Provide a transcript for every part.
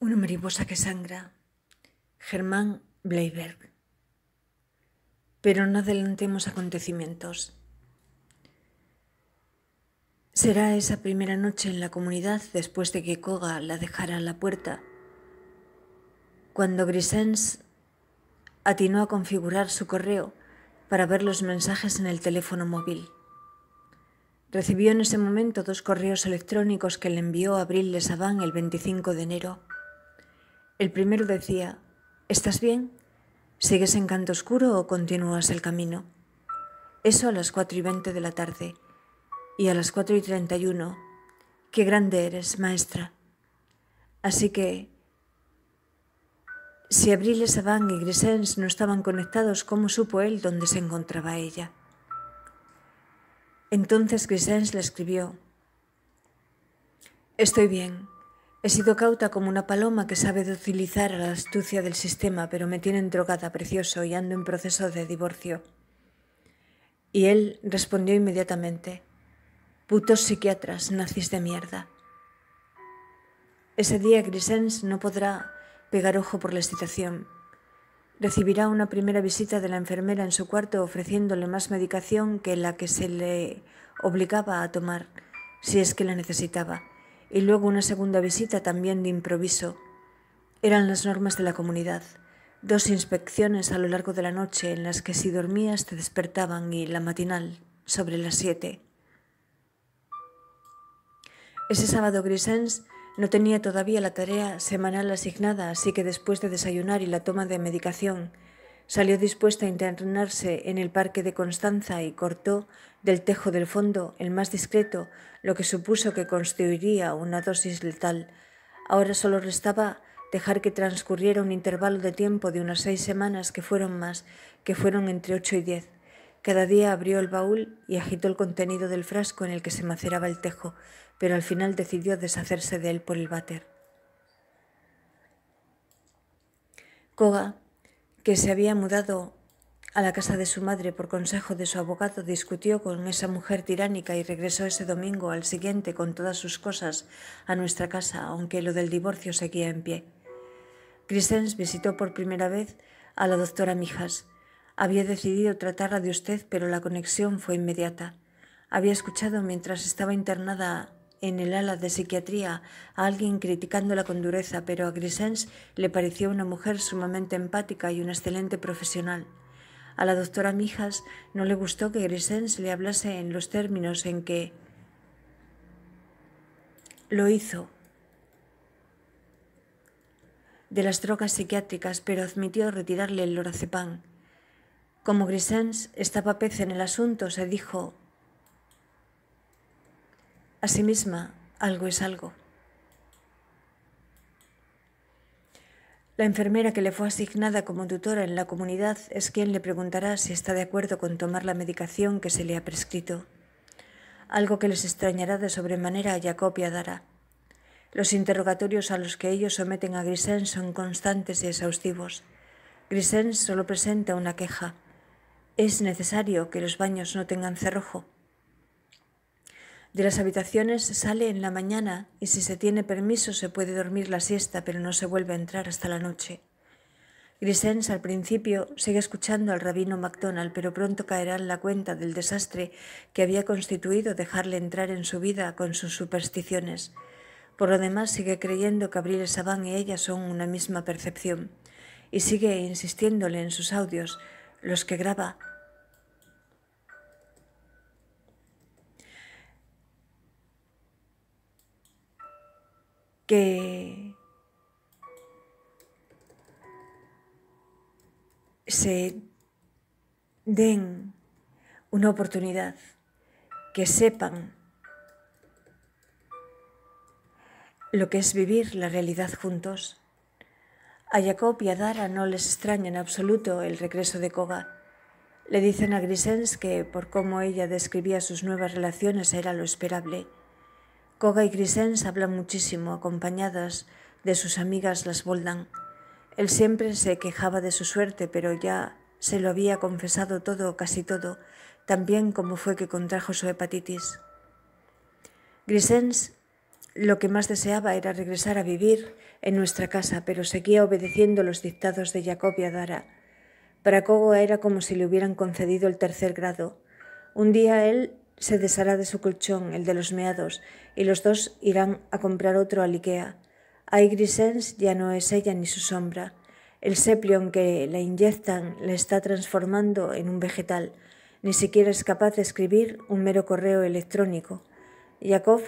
Una mariposa que sangra. Germán Bleiberg. Pero no adelantemos acontecimientos. Será esa primera noche en la comunidad después de que Koga la dejara a la puerta, cuando Grisens atinó a configurar su correo para ver los mensajes en el teléfono móvil. Recibió en ese momento dos correos electrónicos que le envió Abril Lesabán el 25 de enero el primero decía, ¿estás bien? ¿Sigues en canto oscuro o continúas el camino? Eso a las 4 y 20 de la tarde. Y a las 4 y 31, qué grande eres, maestra. Así que, si Abril Saban y Grisens no estaban conectados, ¿cómo supo él dónde se encontraba ella? Entonces Grisens le escribió, Estoy bien, He sido cauta como una paloma que sabe utilizar a la astucia del sistema, pero me tienen drogada, precioso, y ando en proceso de divorcio. Y él respondió inmediatamente, putos psiquiatras, naciste de mierda. Ese día Grisens no podrá pegar ojo por la excitación. Recibirá una primera visita de la enfermera en su cuarto ofreciéndole más medicación que la que se le obligaba a tomar, si es que la necesitaba y luego una segunda visita también de improviso. Eran las normas de la comunidad. Dos inspecciones a lo largo de la noche en las que si dormías te despertaban y la matinal sobre las siete. Ese sábado Grisens no tenía todavía la tarea semanal asignada, así que después de desayunar y la toma de medicación, Salió dispuesta a internarse en el parque de Constanza y cortó del tejo del fondo el más discreto, lo que supuso que constituiría una dosis letal. Ahora solo restaba dejar que transcurriera un intervalo de tiempo de unas seis semanas que fueron más, que fueron entre ocho y diez. Cada día abrió el baúl y agitó el contenido del frasco en el que se maceraba el tejo, pero al final decidió deshacerse de él por el váter. Koga que se había mudado a la casa de su madre por consejo de su abogado, discutió con esa mujer tiránica y regresó ese domingo al siguiente con todas sus cosas a nuestra casa, aunque lo del divorcio seguía en pie. Crisens visitó por primera vez a la doctora Mijas. Había decidido tratarla de usted, pero la conexión fue inmediata. Había escuchado mientras estaba internada en el ala de psiquiatría a alguien criticándola con dureza, pero a Grisens le pareció una mujer sumamente empática y un excelente profesional. A la doctora Mijas no le gustó que Grisens le hablase en los términos en que lo hizo de las drogas psiquiátricas, pero admitió retirarle el lorazepam. Como Grisens estaba pez en el asunto, se dijo a sí misma, algo es algo. La enfermera que le fue asignada como tutora en la comunidad es quien le preguntará si está de acuerdo con tomar la medicación que se le ha prescrito, algo que les extrañará de sobremanera a Jacob y a Dara. Los interrogatorios a los que ellos someten a Grisen son constantes y exhaustivos. Grisen solo presenta una queja. Es necesario que los baños no tengan cerrojo. De las habitaciones sale en la mañana y si se tiene permiso se puede dormir la siesta, pero no se vuelve a entrar hasta la noche. Grisens al principio sigue escuchando al rabino MacDonald, pero pronto caerá en la cuenta del desastre que había constituido dejarle entrar en su vida con sus supersticiones. Por lo demás, sigue creyendo que Abril Sabán y ella son una misma percepción, y sigue insistiéndole en sus audios, los que graba que se den una oportunidad, que sepan lo que es vivir la realidad juntos. A Jacob y a Dara no les extraña en absoluto el regreso de Koga. Le dicen a Grisens que por cómo ella describía sus nuevas relaciones era lo esperable Koga y Grisens hablan muchísimo, acompañadas de sus amigas las Boldan. Él siempre se quejaba de su suerte, pero ya se lo había confesado todo, casi todo, también como fue que contrajo su hepatitis. Grisens lo que más deseaba era regresar a vivir en nuestra casa, pero seguía obedeciendo los dictados de Jacob y Adara. Para Koga era como si le hubieran concedido el tercer grado. Un día él se deshará de su colchón, el de los meados, y los dos irán a comprar otro a Ikea. A ya no es ella ni su sombra. El seplion que le inyectan la está transformando en un vegetal. Ni siquiera es capaz de escribir un mero correo electrónico. Yakov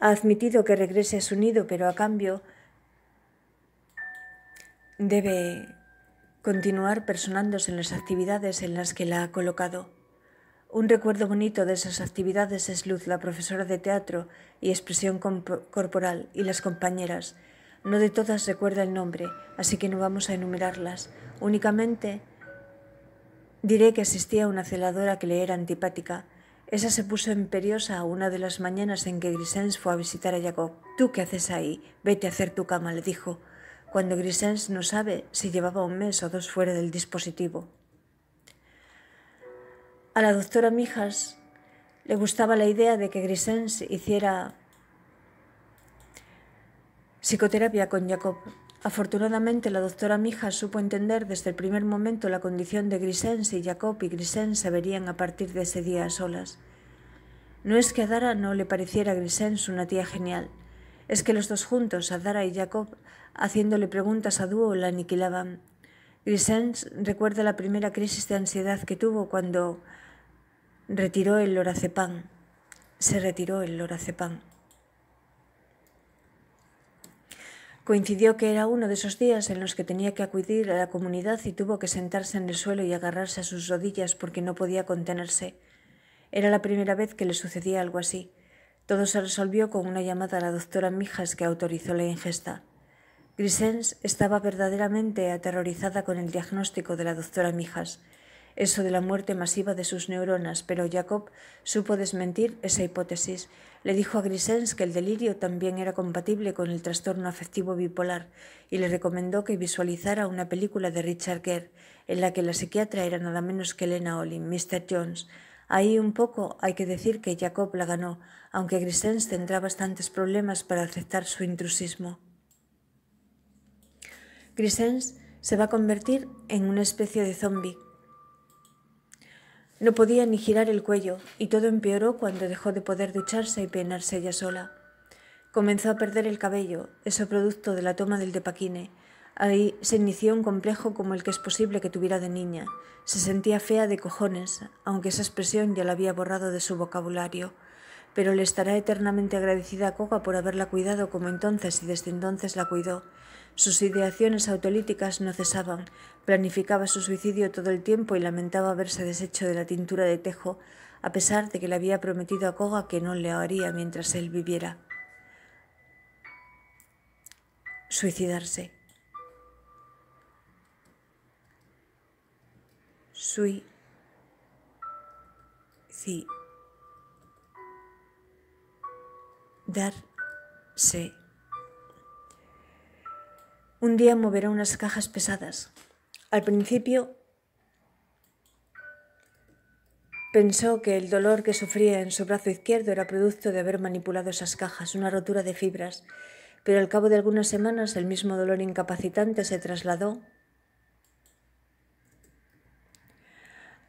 ha admitido que regrese a su nido, pero a cambio debe continuar personándose en las actividades en las que la ha colocado. Un recuerdo bonito de esas actividades es Luz, la profesora de teatro y expresión corporal, y las compañeras. No de todas recuerda el nombre, así que no vamos a enumerarlas. Únicamente diré que asistía a una celadora que le era antipática. Esa se puso imperiosa una de las mañanas en que Grisens fue a visitar a Jacob. ¿Tú qué haces ahí? Vete a hacer tu cama, le dijo. Cuando Grisens no sabe si llevaba un mes o dos fuera del dispositivo. A la doctora Mijas le gustaba la idea de que Grisens hiciera psicoterapia con Jacob. Afortunadamente, la doctora Mijas supo entender desde el primer momento la condición de Grisens y Jacob y Grisens se verían a partir de ese día a solas. No es que a Dara no le pareciera a Grisens una tía genial, es que los dos juntos, a Dara y Jacob, haciéndole preguntas a dúo, la aniquilaban. Grisens recuerda la primera crisis de ansiedad que tuvo cuando Retiró el lorazepam. Se retiró el lorazepam. Coincidió que era uno de esos días en los que tenía que acudir a la comunidad y tuvo que sentarse en el suelo y agarrarse a sus rodillas porque no podía contenerse. Era la primera vez que le sucedía algo así. Todo se resolvió con una llamada a la doctora Mijas que autorizó la ingesta. Grisens estaba verdaderamente aterrorizada con el diagnóstico de la doctora Mijas eso de la muerte masiva de sus neuronas, pero Jacob supo desmentir esa hipótesis. Le dijo a Grisens que el delirio también era compatible con el trastorno afectivo bipolar y le recomendó que visualizara una película de Richard Gere, en la que la psiquiatra era nada menos que Elena Olin, Mr. Jones. Ahí un poco hay que decir que Jacob la ganó, aunque Grisens tendrá bastantes problemas para aceptar su intrusismo. Grisens se va a convertir en una especie de zombie no podía ni girar el cuello, y todo empeoró cuando dejó de poder ducharse y peinarse ella sola. Comenzó a perder el cabello, eso producto de la toma del depaquine. Ahí se inició un complejo como el que es posible que tuviera de niña. Se sentía fea de cojones, aunque esa expresión ya la había borrado de su vocabulario. Pero le estará eternamente agradecida a por haberla cuidado como entonces y desde entonces la cuidó, sus ideaciones autolíticas no cesaban, planificaba su suicidio todo el tiempo y lamentaba haberse deshecho de la tintura de tejo, a pesar de que le había prometido a Koga que no le haría mientras él viviera. Suicidarse. Sui. Sí. Darse. Un día moverá unas cajas pesadas. Al principio pensó que el dolor que sufría en su brazo izquierdo era producto de haber manipulado esas cajas, una rotura de fibras, pero al cabo de algunas semanas el mismo dolor incapacitante se trasladó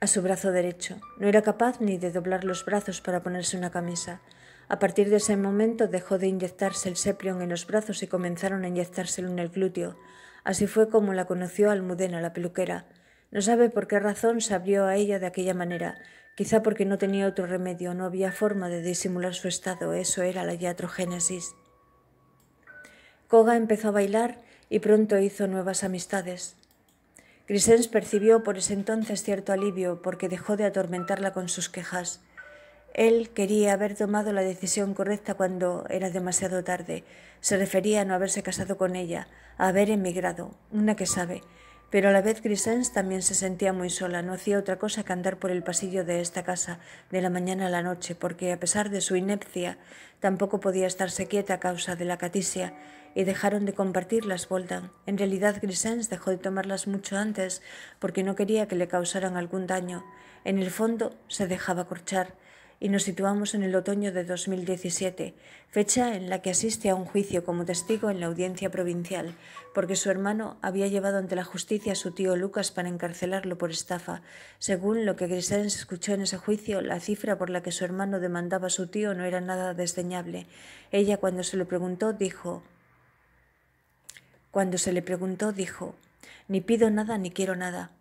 a su brazo derecho. No era capaz ni de doblar los brazos para ponerse una camisa. A partir de ese momento dejó de inyectarse el seplion en los brazos y comenzaron a inyectárselo en el glúteo. Así fue como la conoció Almudena, la peluquera. No sabe por qué razón se abrió a ella de aquella manera. Quizá porque no tenía otro remedio, no había forma de disimular su estado, eso era la diatrogénesis. Koga empezó a bailar y pronto hizo nuevas amistades. Grisens percibió por ese entonces cierto alivio porque dejó de atormentarla con sus quejas. Él quería haber tomado la decisión correcta cuando era demasiado tarde. Se refería a no haberse casado con ella, a haber emigrado, una que sabe. Pero a la vez Grisens también se sentía muy sola, no hacía otra cosa que andar por el pasillo de esta casa de la mañana a la noche, porque a pesar de su inepcia, tampoco podía estarse quieta a causa de la catisia, y dejaron de compartir las Boldan. En realidad Grisens dejó de tomarlas mucho antes, porque no quería que le causaran algún daño. En el fondo se dejaba corchar, y nos situamos en el otoño de 2017, fecha en la que asiste a un juicio como testigo en la audiencia provincial, porque su hermano había llevado ante la justicia a su tío Lucas para encarcelarlo por estafa. Según lo que Griselens escuchó en ese juicio, la cifra por la que su hermano demandaba a su tío no era nada desdeñable. Ella, cuando se le preguntó, dijo... Cuando se le preguntó, dijo, ni pido nada ni quiero nada.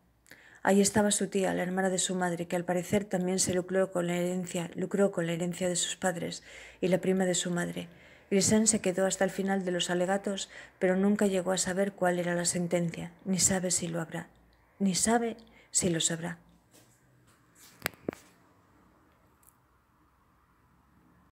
Ahí estaba su tía, la hermana de su madre, que al parecer también se lucró con la herencia, lucró con la herencia de sus padres, y la prima de su madre. Grisán se quedó hasta el final de los alegatos, pero nunca llegó a saber cuál era la sentencia, ni sabe si lo habrá, ni sabe si lo sabrá.